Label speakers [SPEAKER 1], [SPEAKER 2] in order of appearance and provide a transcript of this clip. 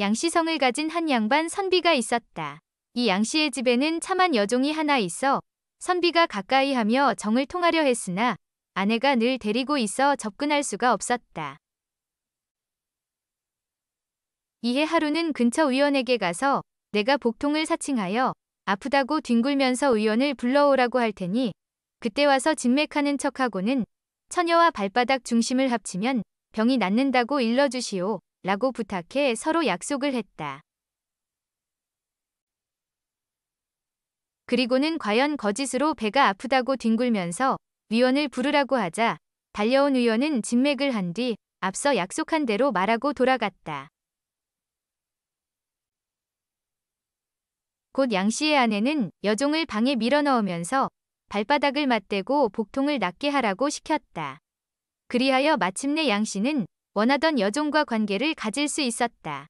[SPEAKER 1] 양씨성을 가진 한 양반 선비가 있었다. 이 양씨의 집에는 참한 여종이 하나 있어 선비가 가까이 하며 정을 통하려 했으나 아내가 늘 데리고 있어 접근할 수가 없었다. 이해 하루는 근처 의원에게 가서 내가 복통을 사칭하여 아프다고 뒹굴면서 의원을 불러오라고 할 테니 그때 와서 진맥하는 척하고는 처녀와 발바닥 중심을 합치면 병이 낫는다고 일러주시오. 라고 부탁해 서로 약속을 했다. 그리고는 과연 거짓으로 배가 아프다고 뒹굴면서 위원을 부르라고 하자 달려온 의원은 진맥을 한 뒤 앞서 약속한 대로 말하고 돌아갔다. 곧 양씨의 아내는 여종을 방에 밀어넣으면서 발바닥을 맞대고 복통을 낫게 하라고 시켰다. 그리하여 마침내 양씨는 원하던 여종과 관계를 가질 수 있었다.